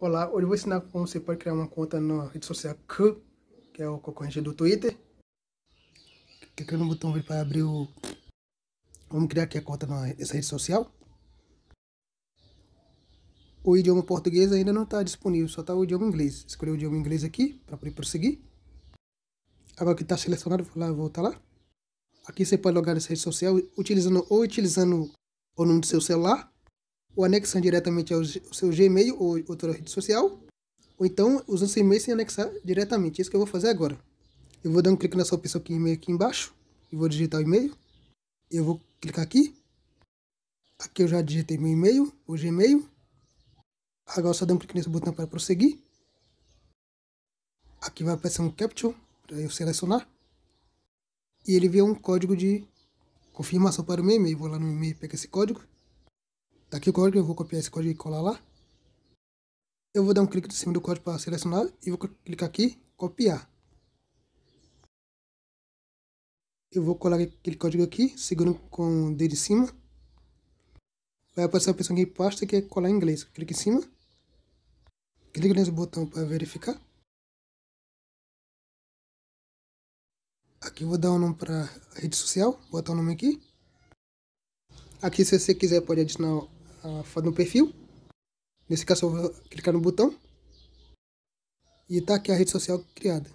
Olá, hoje eu vou ensinar como você pode criar uma conta na rede social Q, que é o concorrente do Twitter. Clicando no botão para abrir o... Vamos criar aqui a conta nessa rede social. O idioma português ainda não está disponível, só está o idioma inglês. Escolher o idioma inglês aqui para poder prosseguir. Agora que está selecionado, vou lá voltar lá. Aqui você pode logar nessa rede social utilizando ou utilizando o nome do seu celular ou anexando diretamente ao seu Gmail ou outra rede social, ou então usando seu e-mail sem anexar diretamente. É isso que eu vou fazer agora. Eu vou dar um clique nessa opção aqui, e-mail aqui embaixo, e vou digitar o e-mail. Eu vou clicar aqui. Aqui eu já digitei meu e-mail, o Gmail. Agora só dou um clique nesse botão para prosseguir. Aqui vai aparecer um caption para eu selecionar. E ele vê um código de confirmação para o meu e-mail. Vou lá no e-mail e pego esse código daqui tá aqui o código, eu vou copiar esse código e colar lá. Eu vou dar um clique em cima do código para selecionar e vou clicar aqui, copiar. Eu vou colar aquele código aqui, segurando com o dedo de cima. Vai aparecer a opção aqui pasta que é colar em inglês. Clique em cima. Clique nesse botão para verificar. Aqui vou dar um nome para rede social, botar o um nome aqui. Aqui se você quiser pode adicionar no perfil. Nesse caso, eu vou clicar no botão. E está aqui a rede social criada.